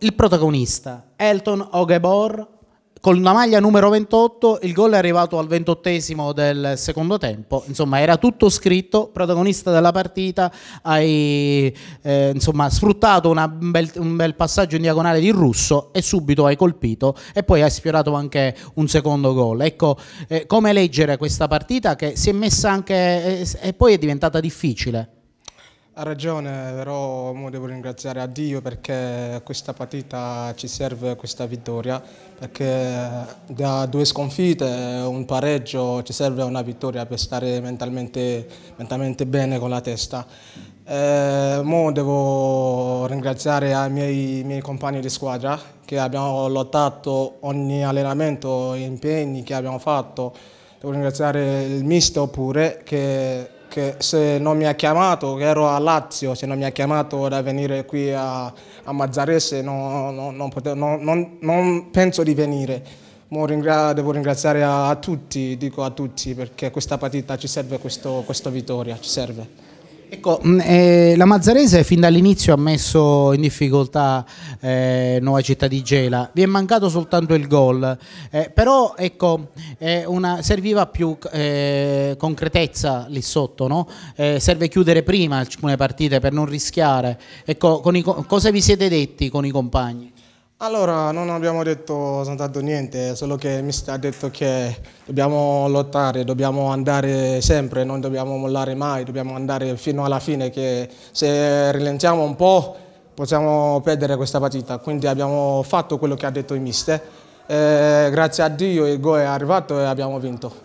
il protagonista, Elton Ogebor, con la maglia numero 28, il gol è arrivato al ventottesimo del secondo tempo, insomma era tutto scritto, protagonista della partita, hai eh, insomma, sfruttato bel, un bel passaggio in diagonale di Russo e subito hai colpito e poi hai sfiorato anche un secondo gol. Ecco, eh, come leggere questa partita che si è messa anche eh, e poi è diventata difficile? Ha ragione, però ringraziare a Dio perché questa partita ci serve questa vittoria, perché da due sconfitte, un pareggio, ci serve una vittoria per stare mentalmente, mentalmente bene con la testa. Eh, mo devo ringraziare i miei, miei, compagni di squadra che abbiamo lottato ogni allenamento e impegni che abbiamo fatto. Devo ringraziare il mister pure che che se non mi ha chiamato, che ero a Lazio, se non mi ha chiamato da venire qui a, a Mazzarese no, no, non, potevo, non, non, penso di venire. Ringra devo ringraziare a, a, tutti, dico a tutti, perché questa partita ci serve questa vittoria, ci serve. Ecco, mm, eh, la Mazzarese fin dall'inizio ha messo in difficoltà eh, Nuova Città di Gela, vi è mancato soltanto il gol, eh, però ecco, una, serviva più eh, concretezza lì sotto, no? Eh, serve chiudere prima alcune partite per non rischiare. Ecco, i, cosa vi siete detti con i compagni? Allora, non abbiamo detto soltanto niente, solo che mi ha detto che dobbiamo lottare, dobbiamo andare sempre, non dobbiamo mollare mai, dobbiamo andare fino alla fine, che se rilentiamo un po' possiamo perdere questa partita. Quindi abbiamo fatto quello che ha detto il mister. Eh, grazie a Dio il gol è arrivato e abbiamo vinto.